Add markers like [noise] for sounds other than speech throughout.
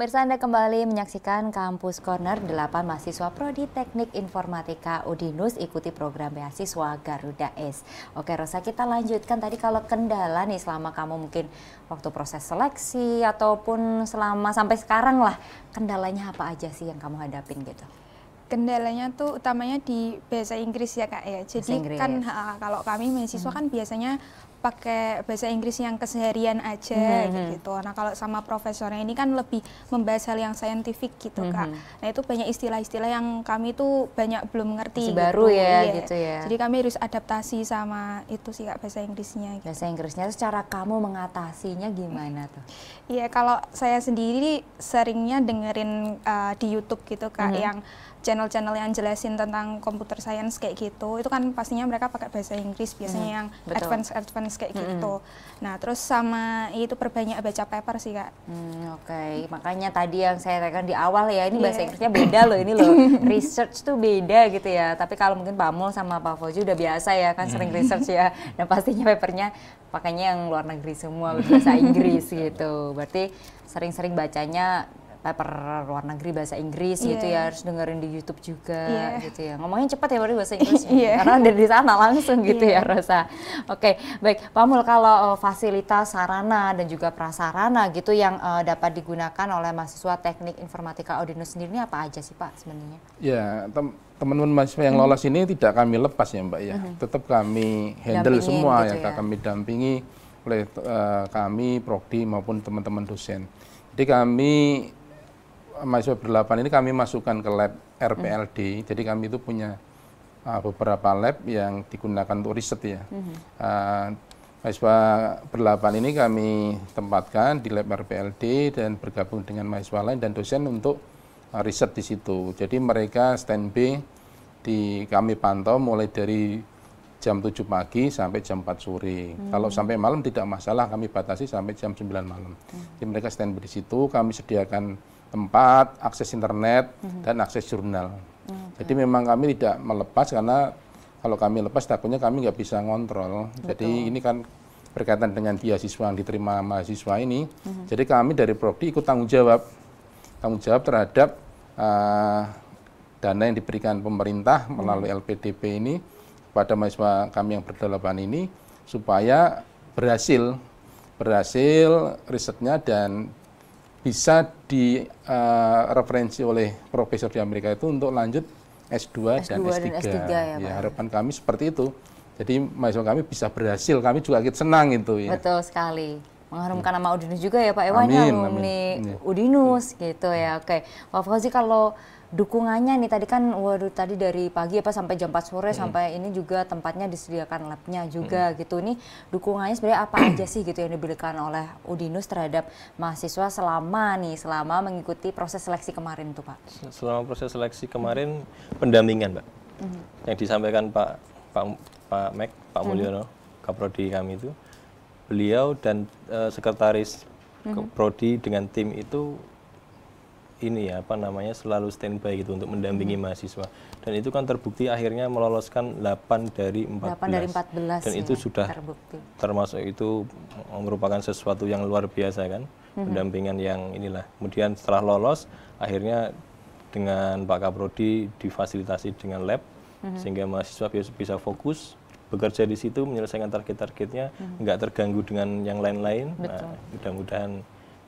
Pemirsa Anda kembali menyaksikan Kampus Corner 8 mahasiswa Prodi Teknik Informatika Udinus ikuti program beasiswa Garuda S. Oke Rosa kita lanjutkan tadi kalau kendala nih selama kamu mungkin waktu proses seleksi ataupun selama sampai sekarang lah kendalanya apa aja sih yang kamu hadapin gitu? kendalanya tuh utamanya di bahasa Inggris ya kak ya. Jadi kan kalau kami mahasiswa hmm. kan biasanya pakai bahasa Inggris yang keseharian aja mm -hmm. gitu. Nah kalau sama profesornya ini kan lebih membahas hal yang saintifik gitu mm -hmm. kak. Hmm. Nah itu banyak istilah-istilah yang kami tuh banyak belum ngerti. Masih gitu. baru ya yeah. gitu ya. Jadi kami harus adaptasi sama itu sih kak bahasa Inggrisnya. Gitu. Bahasa Inggrisnya. Secara kamu mengatasinya gimana tuh? Iya yeah, kalau saya sendiri seringnya dengerin uh, di YouTube gitu kak mm -hmm. yang channel-channel yang jelasin tentang komputer science kayak gitu itu kan pastinya mereka pakai bahasa Inggris biasanya hmm, yang advance advance akademis kayak mm -hmm. gitu. Nah, terus sama itu perbanyak baca paper sih, Kak. Hmm, oke. Okay. Makanya tadi yang saya tekan di awal ya, ini yeah. bahasa iya. Inggrisnya beda loh ini loh. [coughs] research tuh beda gitu ya. Tapi kalau mungkin Pak Mul sama Pak Fauzi udah biasa ya kan sering research ya. Dan nah, pastinya papernya pakainya yang luar negeri semua bahasa Inggris [laughs] gitu. Berarti sering-sering bacanya paper luar negeri bahasa Inggris yeah. gitu ya iya. harus dengerin di YouTube juga yeah. gitu ya ngomongnya cepat ya baru bahasa [laughs] Inggris yeah. karena dari sana langsung gitu yeah. ya iya. Rosa oke okay. baik Pamul kalau eh, fasilitas sarana dan juga prasarana gitu yang uh, dapat digunakan oleh mahasiswa teknik informatika Audino sendiri ini apa aja sih Pak sebenarnya ya yeah, teman-teman mahasiswa yang hmm. lolos ini tidak kami lepas ya Mbak ya hmm. tetap kami handle Dampingin semua gitu ya, ya kami dampingi oleh uh, kami prodi maupun teman-teman dosen jadi kami mahasiswa berdelapan ini kami masukkan ke lab RPLD. Mm. Jadi kami itu punya uh, beberapa lab yang digunakan untuk riset ya. Mm -hmm. uh, mahasiswa berdelapan ini kami tempatkan di lab RPLD dan bergabung dengan mahasiswa lain dan dosen untuk ah, riset di situ. Jadi mereka standby di kami pantau mulai dari jam 7 pagi sampai jam 4 sore. Hmm. Kalau sampai malam tidak masalah, kami batasi sampai jam 9 malam. Hmm. Jadi mereka standby di situ, kami sediakan tempat, akses internet, mm-hmm. dan akses jurnal. mm Jadi memang kami tidak melepas karena kalau kami lepas takutnya kami nggak bisa ngontrol. Betul. Jadi ini kan berkaitan dengan beasiswa yang diterima mahasiswa ini. Mm-hmm. Jadi kami dari Prodi ikut tanggung jawab, tanggung jawab terhadap uh, dana yang diberikan pemerintah mhm. melalui mm-hmm. LPDP ini kepada mahasiswa kami yang berdelapan ini supaya berhasil berhasil risetnya dan bisa direferensi eh, uh, oleh profesor di Amerika itu untuk lanjut S2, S2 dan S3. Dan S3 ya, ya, harapan kami seperti itu. Jadi mahasiswa kami bisa berhasil, kami juga kita senang itu. ya. Betul sekali mengharumkan nama Udinus juga ya Pak Ewan ya alumni iya. Udinus gitu ya. Oke, Pak Fauzi kalau dukungannya nih tadi kan waduh tadi dari pagi apa ya, sampai jam 4 sore hmm. sampai ini juga tempatnya disediakan labnya juga hmm. gitu nih dukungannya sebenarnya apa aja sih gitu yang diberikan oleh Udinus terhadap mahasiswa selama nih selama mengikuti proses seleksi kemarin tuh Pak selama proses seleksi kemarin hmm. pendampingan Pak hmm. yang disampaikan Pak Pak Pak Mek Pak mm-hmm. Mulyono Kaprodi kami itu beliau dan uh, sekretaris mm-hmm. prodi dengan tim itu ini ya apa namanya selalu standby gitu untuk mendampingi hmm. mahasiswa dan itu kan terbukti akhirnya meloloskan 8 dari 14 8 dari 14 dan ya, itu sudah terbukti. termasuk itu merupakan sesuatu yang luar biasa kan hmm. pendampingan yang inilah kemudian setelah lolos akhirnya dengan Pak Kaprodi difasilitasi dengan lab hmm. sehingga mahasiswa bisa fokus bekerja di situ menyelesaikan target-targetnya hmm. terganggu dengan yang lain-lain nah, mudah-mudahan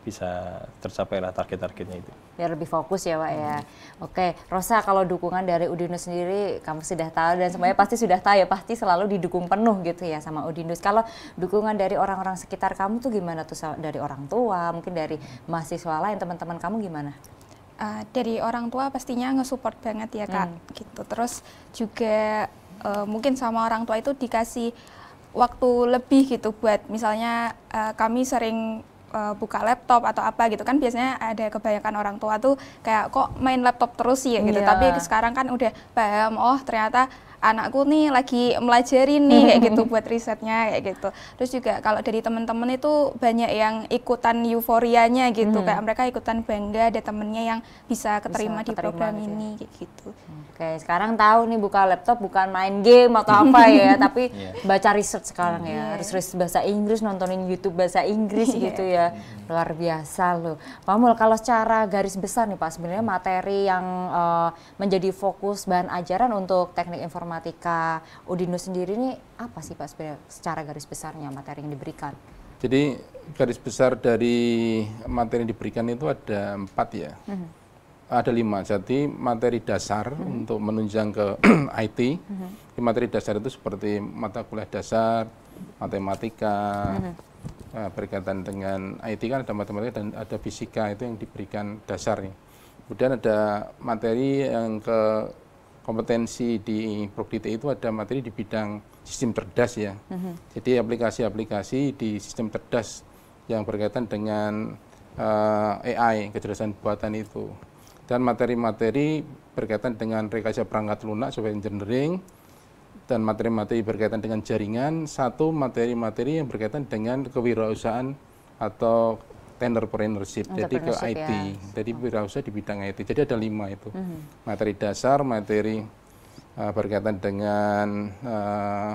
bisa tercapai lah target-targetnya itu. Biar lebih fokus ya, Pak ya. hmm. ya. Oke, Rosa kalau dukungan dari Udinus sendiri kamu sudah tahu dan semuanya pasti sudah tahu ya, pasti selalu didukung penuh gitu ya sama Udinus. Kalau dukungan dari orang-orang sekitar kamu tuh gimana tuh dari orang tua, mungkin dari mahasiswa lain, teman-teman kamu gimana? Uh, dari orang tua pastinya nge-support banget ya, Kak. Hmm. Gitu. Terus juga e, mungkin sama orang tua itu dikasih waktu lebih gitu buat misalnya e, kami sering e, buka laptop atau apa gitu kan biasanya ada kebanyakan orang tua tuh kayak kok main laptop terus sih gitu yeah. tapi sekarang kan udah paham oh ternyata anakku nih lagi melajari nih kayak gitu [laughs] buat risetnya kayak gitu. Terus juga kalau dari teman-teman itu banyak yang ikutan euforianya gitu hmm. kayak mereka ikutan bangga ada temennya yang bisa keterima bisa di keterima program gitu. Ya. ini kayak gitu. Oke, sekarang tahu nih buka laptop bukan main game atau apa [laughs] ya, tapi yeah. baca riset sekarang ya. Iya. Harus riset bahasa Inggris, nontonin YouTube bahasa Inggris yeah. gitu ya. Luar biasa loh. Pamul kalau secara garis besar nih Pak sebenarnya materi yang uh, menjadi fokus bahan ajaran untuk teknik informasi Matematika, Udino sendiri ini apa sih Pak secara garis besarnya materi yang diberikan? Jadi garis besar dari materi yang diberikan itu ada empat ya, mm -hmm. ada lima. Jadi materi dasar mm -hmm. untuk menunjang ke IT, mm -hmm. Di materi dasar itu seperti mata kuliah dasar, matematika, mm -hmm. Nah, berkaitan dengan IT kan ada matematika dan ada fisika itu yang diberikan dasarnya. Kemudian ada materi yang ke kompetensi di Prodite itu ada materi di bidang sistem cerdas ya. Mm-hmm. Jadi aplikasi-aplikasi di sistem cerdas yang berkaitan dengan uh, eh, AI, kecerdasan buatan itu. Dan materi-materi berkaitan dengan rekayasa perangkat lunak, software engineering, dan materi-materi berkaitan dengan jaringan, satu materi-materi yang berkaitan dengan kewirausahaan atau entrepreneurship, jadi ke IT, ya. jadi wirausaha hmm. di bidang IT. Jadi ada lima itu, mm -hmm. materi dasar, materi uh, berkaitan dengan uh,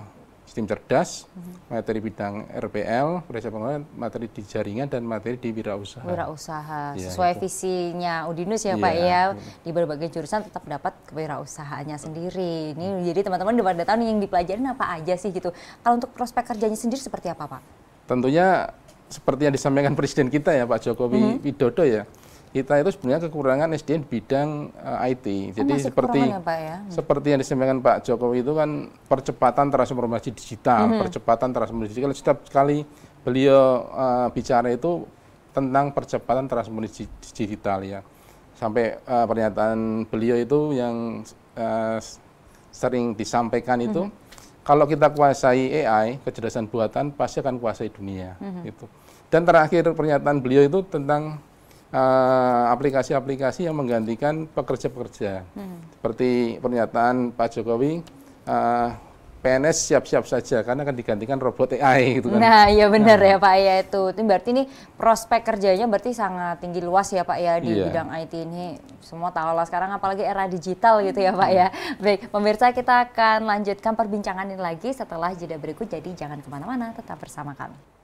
sistem cerdas, mm -hmm. materi bidang RPL, periksa pengelolaan, materi di jaringan dan materi di wirausaha. Wirausaha ya, sesuai itu. visinya Udinus ya, ya Pak ya, di berbagai jurusan tetap dapat kewirausahaannya sendiri. Ini jadi teman-teman di pada tahun yang dipelajarin apa aja sih gitu. Kalau untuk prospek kerjanya sendiri seperti apa Pak? Tentunya seperti yang disampaikan [laughs] presiden kita ya Pak Jokowi -hmm. Widodo ya kita itu sebenarnya kekurangan SDM bidang uh, eh, IT. Oh, Jadi seperti ya, Pak, ya? Hmm. seperti yang disampaikan Pak Jokowi itu kan percepatan transformasi digital, mm hmm. percepatan transformasi digital. Setiap sekali beliau uh, bicara itu tentang percepatan transformasi digital ya. Sampai uh, pernyataan beliau itu yang uh, sering disampaikan itu mm hmm kalau kita kuasai AI, kecerdasan buatan pasti akan kuasai dunia. Mm-hmm. Gitu. Dan terakhir pernyataan beliau itu tentang uh, aplikasi-aplikasi yang menggantikan pekerja-pekerja. Mm-hmm. Seperti pernyataan Pak Jokowi, uh, PNS siap-siap saja karena akan digantikan robot AI gitu kan. Nah, iya benar nah. ya Pak ya itu. Itu berarti ini prospek kerjanya berarti sangat tinggi luas ya Pak ya di iya. bidang IT ini. Semua tahu lah sekarang apalagi era digital gitu ya Pak ya. Iya. Baik, pemirsa kita akan lanjutkan perbincangan ini lagi setelah jeda berikut. Jadi jangan kemana-mana, tetap bersama kami.